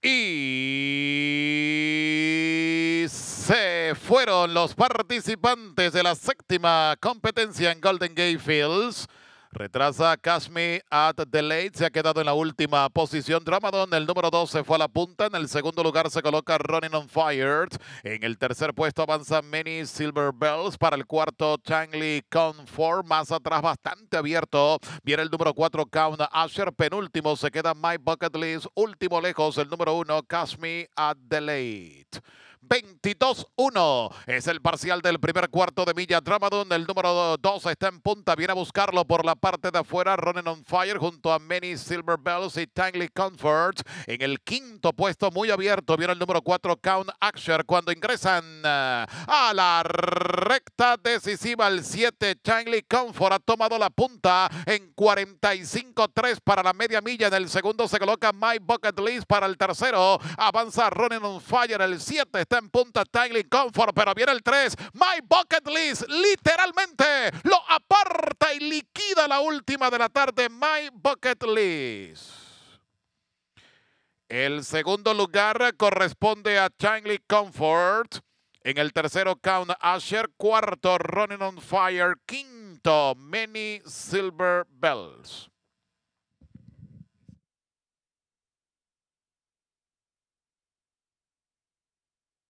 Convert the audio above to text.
Y se fueron los participantes de la séptima competencia en Golden Gate Fields. Retrasa Casmi at the late. Se ha quedado en la última posición. Dramadon, el número 2, se fue a la punta. En el segundo lugar se coloca Running on Fire. En el tercer puesto avanza Many Silver Bells. Para el cuarto, Changli Confort. Más atrás, bastante abierto. Viene el número 4, Count Asher. Penúltimo se queda My Bucket List. Último lejos, el número 1, Casmi at the late. 22-1. Es el parcial del primer cuarto de Milla Dramadon. el número 2 está en punta. Viene a buscarlo por la parte de afuera. Ronen on Fire junto a Many Silver Bells y Tangley Comfort. En el quinto puesto, muy abierto, viene el número 4, Count Axer. Cuando ingresan eh, a la recta decisiva, el 7, Tangley Comfort ha tomado la punta en 45-3 para la media milla. En el segundo se coloca My Bucket List para el tercero. Avanza Ronen on Fire. El 7 está en punta Tiny Comfort, pero viene el 3. My Bucket List literalmente lo aparta y liquida la última de la tarde. My Bucket List. El segundo lugar corresponde a Changley Comfort. En el tercero, Count Asher. Cuarto, Running on Fire. Quinto, Many Silver Bells.